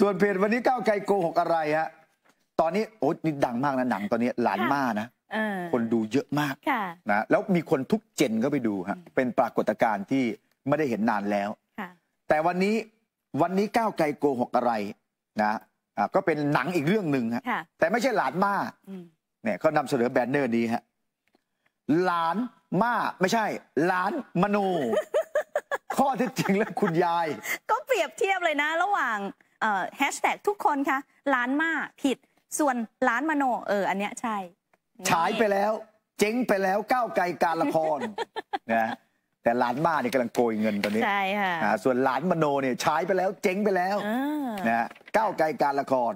ส่วนเพจวันนี้ก้าวไกลโกหกอะไรฮะ ตอนนี้โอ๊ตนี่ดังมากนะหนังตอนนี้ หลานมาานะคนดูเยอะมากนะแล้วมีคนทุกเจนก็ไปดูฮะเป็นปรากฏการณ์ที่ไม่ได้เห็นนานแล้วแต่วันนี้วันนี้ก้าวไกลโกหกอะไรนะก็เป็นหนังอีกเรื่องหนึ่งฮะแต่ไม่ใช่หลานมาเนี่ยเขานำเสนอแบนเนอร์นี้ฮะหลานมาไม่ใช่หลานมโนข้อที่จริงแล้วคุณยาย ก็เปรียบเทียบเลยนะ ระหว่างแฮชแท็กทุกคนคะล้านมาผิดส่วนล้านมโนเอออันเนี้ยใช่ฉายไปแล้วเจ๊งไปแล้วก้าวไกลการละครนะแต่ล้านมาเนี่ยกำลังโกยเงินตอนนี้ใช่ค่ะส่วนล้านมโนเนี่ยใช้ไปแล้วเจ๊งไปแล้วนะก้าวไกลการละคร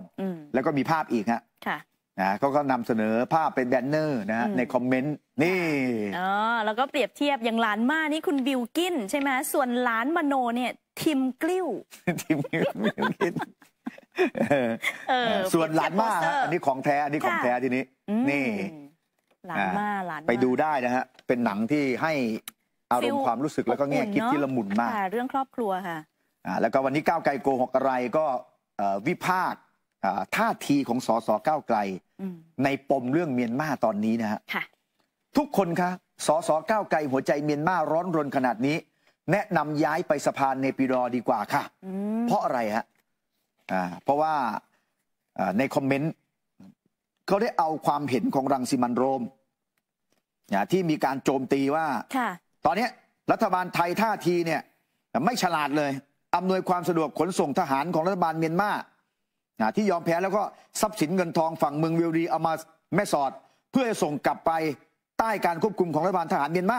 แล้วก็มีภาพอีกฮะค่ะนะเขาก็นำเสนอภาพเป็นแบนเนอร์นะฮะในคอมเมนต์นี่อ๋อแล้วก็เปรียบเทียบอย่างล้านมานี่คุณบิวกินใช่ไหมส่วนล้านมโนเนี่ยทิมกลิ้วทิมกลิ้วส่วนหลานมาฮะอันนี้ของแท้ อันนี้ของแท้ทีนี้ นี่หลานมาหลานไปดูได้นะฮะ เป็นหนังที่ให้อารมณ์ความรู้สึกแล้วก็แง่คิดที่ละมุนมาก เรื่องครอบครัวค่ะแล้วก็วันนี้ก้าวไกลโกหกอะไรก็วิพากษ์ท่าทีของสสก้าวไกลในปมเรื่องเมียนมาตอนนี้นะฮะทุกคนคะสสก้าวไกลหัวใจเมียนมาร้อนรนขนาดนี้แนะนำย้ายไปสะพานเนปิรอดีกว่าค่ะเพราะอะไรฮะเพราะว่าในคอมเมนต์เขาได้เอาความเห็นของรังสิมันโรมที่มีการโจมตีว่าตอนนี้รัฐบาลไทยท่าทีเนี่ย ไม่ฉลาดเลยอำนวยความสะดวกขนส่งทหารของรัฐบาลเมียนมาที่ยอมแพ้แล้วก็ทรัพย์สินเงินทองฝั่งเมืองวิลลีเอามาแม่สอด เพื่อส่งกลับไปใต้การควบคุมของรัฐบาลทหารเมียนมา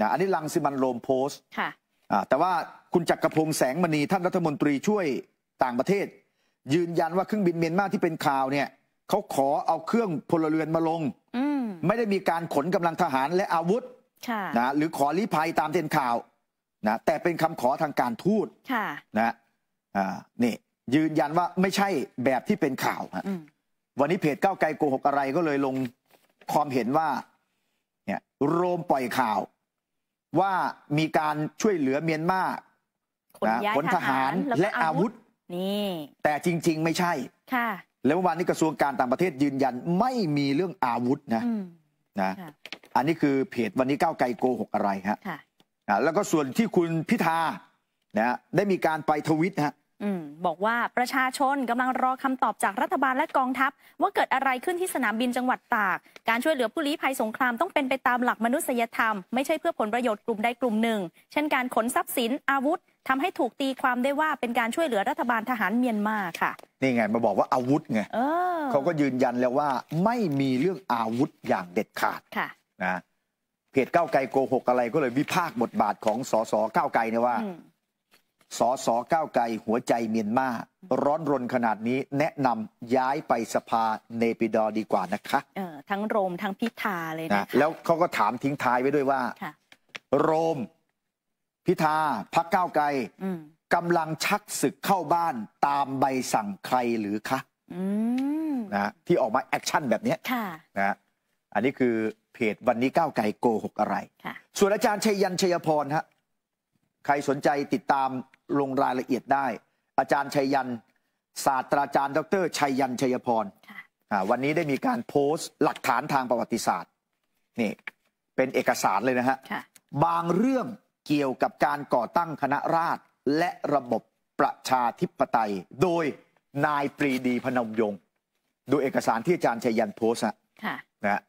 นะอันนี้ลังสิมันโรมโพสต์ค่ะแต่ว่าคุณจักรพงษ์แสงมณีท่านรัฐมนตรีช่วยต่างประเทศ ยืนยันว่าเครื่องบินเมียนมาที่เป็นข่าวเนี่ยเขาขอเอาเครื่องพลเรือนมาลงมไม่ได้มีการขนกำลังทหารและอาวุธนะหรือขอลี้ภัยตามเทนข่าวนะแต่เป็นคำขอทางการทูตนะอ่านี่ ยืนยันว่าไม่ใช่แบบที่เป็นข่าวฮะวันนี้เพจก้าวไกลโกหกอะไรก็เลยลงความเห็นว่าเนี่ยโรมปล่อยข่าวว่ามีการช่วยเหลือเมียนมาขนทหารและอาวุธนี่แต่จริง ๆ ไม่ใช่ค่ะแล้วเมื่อวานนี้กระทรวงการต่างประเทศยืนยันไม่มีเรื่องอาวุธนะนะอันนี้คือเพจวันนี้ก้าวไกลโกหกอะไรฮะแล้วก็ส่วนที่คุณพิธานะได้มีการไปทวิตฮะบอกว่าประชาชนกำลังรอคำตอบจากรัฐบาลและกองทัพ ว่าเกิดอะไรขึ้นที่สนามบินจังหวัดตาก การช่วยเหลือผู้ลี้ภัยสงครามต้องเป็นไปตามหลักมนุษยธรรม ไม่ใช่เพื่อผลประโยชน์กลุ่มใดกลุ่มหนึ่ง เช่นการขนทรัพย์สินอาวุธทำให้ถูกตีความได้ว่าเป็นการช่วยเหลือรัฐบาลทหารเมียนมาค่ะนี่ไงมาบอกว่าอาวุธไงเออเขาก็ยืนยันแล้วว่าไม่มีเรื่องอาวุธอย่างเด็ดขาดค่ะนะเพจก้าวไกลโกหกอะไรก็เลยวิพากษ์บทบาทของสสก้าวไกลเนี่ยว่าสสก้าวไกลหัวใจเมียนมาร้อนรนขนาดนี้ แนะนำย้ายไปสภาเนปิดอดีกว่านะคะออทั้งโรมทั้งพิธาเลยนะนะแล้วเขาก็ถามทิ้งท้ายไว้ด้วยว่าโรม พิธาพักก้าวไกลกำลังชักศึกเข้าบ้านตามใบสั่งใครหรือคะอนะที่ออกมาแอคชั่นแบบนี้ะนะอันนี้คือเพจวันนี้ก้าวไกลโกหกอะไระส่วนอาจารย์ชัยยันชัยพรฮะใครสนใจติดตามลงรายละเอียดได้อาจารย์ชัยยันศาสตราจารย์ดร ชัยยันชัยพรวันนี้ได้มีการโพสต์หลักฐานทางประวัติศาสตร์นี่เป็นเอกสารเลยนะฮะบางเรื่องเกี่ยวกับการก่อตั้งคณะราษฎรและระบบประชาธิปไตยโดยนายปรีดีพนมยงค์ดูเอกสารที่อาจารย์ชัยยันโพสต์นะ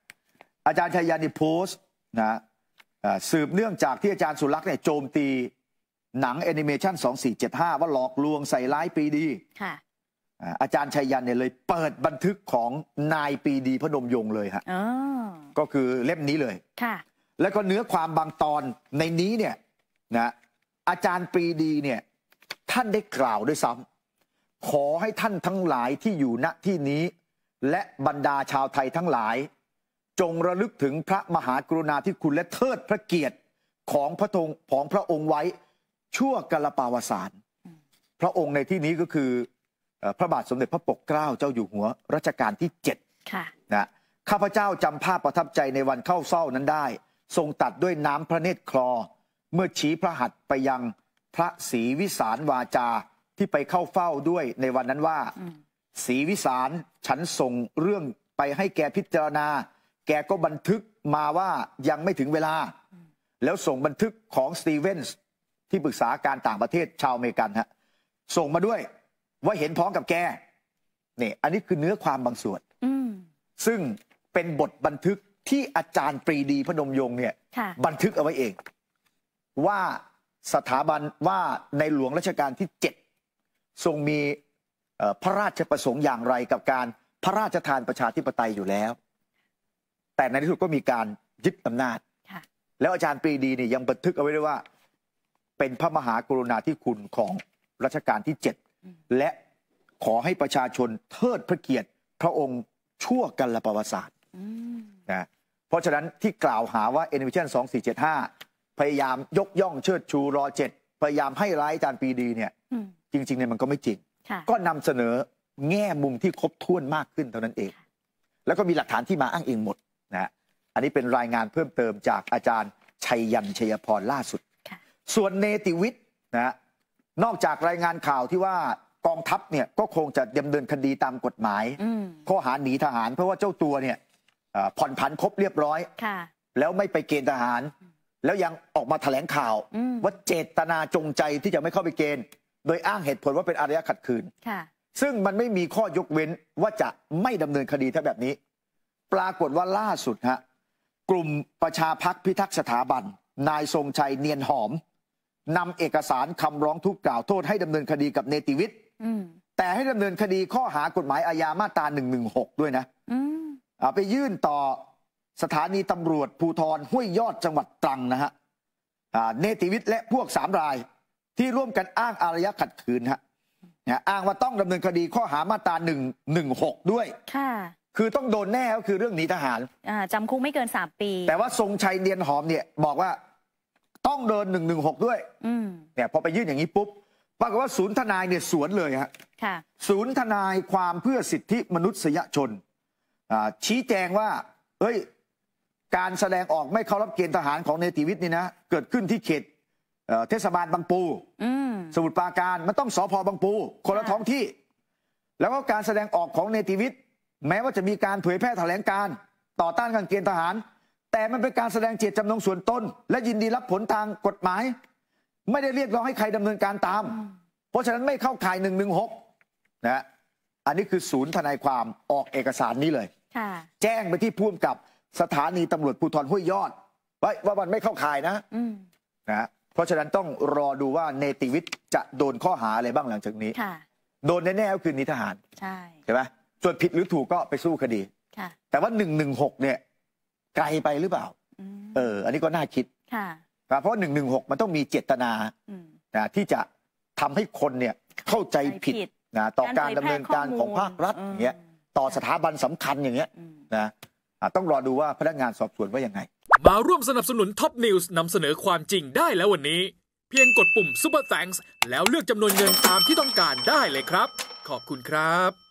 อาจารย์ชัยยันนี่โพสต์นะสืบเนื่องจากที่อาจารย์สุรักษ์เนี่ยโจมตีหนังแอนิเมชัน2475ว่าหลอกลวงใส่ร้ายปีดี ค่ะอาจารย์ชัยยันเนี่ยเลย เปิดบันทึกของนายปีดีพนมยงเลยฮะก็คือเล่มนี้เลย ค่ะ แล้วก็เนื้อความบางตอนในนี้เนี่ยนะอาจารย์ปีดีเนี่ยท่านได้กล่าวด้วยซ้ำขอให้ท่านทั้งหลายที่อยู่ณที่นี้ และบรรดาชาวไทยทั้งหลาย จงระลึกถึงพระมหากรุณาธิคุณ และเทิดพระเกียรติของพระธงของพระองค์ไว้ชั่วกลปาวสารพระองค์ในที่นี้ก็คือพระบาทสมเด็จพระปกเกล้าเจ้าอยู่หัวรัชกาลที่7นะ ข้าพเจ้าจำภาพประทับใจในวันเข้าเศร้านั้นได้ ทรงตัดด้วยน้ำพระเนตรคลอ เมื่อชี้พระหัตถ์ไปยังพระศรีวิสารวาจาที่ไปเข้าเฝ้าด้วยในวันนั้นว่าศรีวิสารฉันส่งเรื่องไปให้แกพิจารณา แกก็บันทึกมาว่ายังไม่ถึงเวลา แล้วส่งบันทึกของสตีเวนส์ที่ปรึกษาการต่างประเทศชาวอเมริกันฮะส่งมาด้วยว่าเห็นพ้องกับแกเนี่ยอันนี้คือเนื้อความบางส่วนซึ่งเป็นบทบันทึกที่อาจารย์ปรีดีพนมยงเนี่ยบันทึกเอาไว้เองว่าสถาบันว่าในหลวงรัชกาลที่เจ็ดทรงมีพระราชประสงค์อย่างไรกับการพระราชทานประชาธิปไตยอยู่แล้ว แต่ในที่สุดก็มีการยึดอำนาจแล้วอาจารย์ปรีดีเนี่ยยังบันทึกเอาไว้ด้วยว่าเป็นพระมหากรุณาธิคุณของรัชกาลที่ 7 และขอให้ประชาชนเทิดพระเกียรติพระองค์ชั่วกัลประวัติศาสตร์นะเพราะฉะนั้นที่กล่าวหาว่า n v i s i o n 2475 พยายามยกย่องเชิดชูรอเจ็ดพยายามให้ร้ายอาจารย์ปีดีเนี่ย จริงๆเนี่ยมันก็ไม่จริง ก็นำเสนอแง่มุมที่ครบถ้วนมากขึ้นเท่านั้นเอง แล้วก็มีหลักฐานที่มาอ้างอิงหมดนะอันนี้เป็นรายงานเพิ่มเติมจากอาจารย์ชัยยันชัยพรล่าสุดส่วนเนติวิทย์นะนอกจากรายงานข่าวที่ว่ากองทัพเนี่ยก็คงจะดำเนินคดีตามกฎหมายข้อหาหนีทหารเพราะว่าเจ้าตัวเนี่ยผ่อนผันครบเรียบร้อย แล้วไม่ไปเกณฑ์ทหาร แล้วยังออกมาแถลงข่าวว่าเจตนาจงใจที่จะไม่เข้าไปเกณฑ์ โดยอ้างเหตุผลว่าเป็นอารยะขัดขืน ซึ่งมันไม่มีข้อยกเว้นว่าจะไม่ดำเนินคดีถ้าแบบนี้ ปรากฏว่าล่าสุดฮะกลุ่มประชาพักพิทักษ์สถาบันนายทรงชัยเนียนหอมนำเอกสารคำร้องทุกข์กล่าวโทษให้ดำเนินคดีกับเนติวิทย์แต่ให้ดำเนินคดีข้อหากฎหมายอาญามาตรา 116 ด้วยนะเอาไปยื่นต่อสถานีตำรวจภูทรห้วยยอดจังหวัดตรังนะฮะเนติวิทย์และพวกสามราย ที่ร่วมกันอ้างอารยะขัดขืนฮะอ้างว่าต้องดำเนินคดีข้อหามาตรา 116 ด้วยค่ะคือต้องโดนแน่ก็คือเรื่องหนีทหารจำคุกไม่เกินสามปี แต่ว่าทรงชัยเดียนหอมเนี่ยบอกว่าต้องเดิน 116 ด้วยเนี่ยพอไปยื่นอย่างนี้ปุ๊บ ปรากฏว่าศูนย์ทนายเนี่ยสวนเลยฮะศูนย์ทนายความเพื่อสิทธิมนุษยชน ชี้แจงว่า เอ้ย การแสดงออกไม่เข้ารับเกณฑ์ทหารของเนติวิทย์นี่นะ เกิดขึ้นที่เขตเทศบาลบางปู สมุทรปราการมันต้องสอพอบางปู คนละท้องที่ แล้วก็การแสดงออกของเนติวิทย์แม้ว่าจะมีการเผยแพร่แถลงการ ต่อต้านการเกณฑ์ทหารแต่มันเป็นการแสดงเจตจำนงส่วนตนและยินดีรับผลทางกฎหมาย ไม่ได้เรียกร้องให้ใครดำเนินการตาม เพราะฉะนั้นไม่เข้าข่ายหนึ่งหนึ่งหกนะอันนี้คือศูนย์ทนายความออกเอกสารนี้เลยแจ้งไปที่ผู้งำกับสถานีตำรวจภูธรห้วยยอดไว้ว่ามันไม่เข้าข่ายนะนะ เพราะฉะนั้นต้องรอดูว่า เนติวิทย์จะโดนข้อหาอะไรบ้างหลังจากนี้โดนแน่ๆก็คือนิทหารใช่ไหมส่วนผิดหรือถูกก็ไปสู้คดีแต่ว่าหนึ่งหนึ่งหกเนี่ยไกลไปหรือเปล่า เออ อันนี้ก็น่าคิด ค่ะ เพราะหนึ่งหนึ่งหกมันต้องมีเจตนา นะ ที่จะทำให้คน เนี่ย เข้าใจผิด นะ ต่อการดำเนินการของภาครัฐ อย่างเงี้ย ต่อสถาบันสำคัญ อย่างเงี้ย นะ ต้องรอดูว่า พนักงานสอบสวนว่ายังไง มา ร่วมสนับสนุน ท็อปนิวส์นำเสนอความจริงได้แล้ววันนี้ เพียงกดปุ่ม Super Thanks แล้วเลือกจำนวนเงินตามที่ต้องการได้เลยครับ ขอบคุณครับ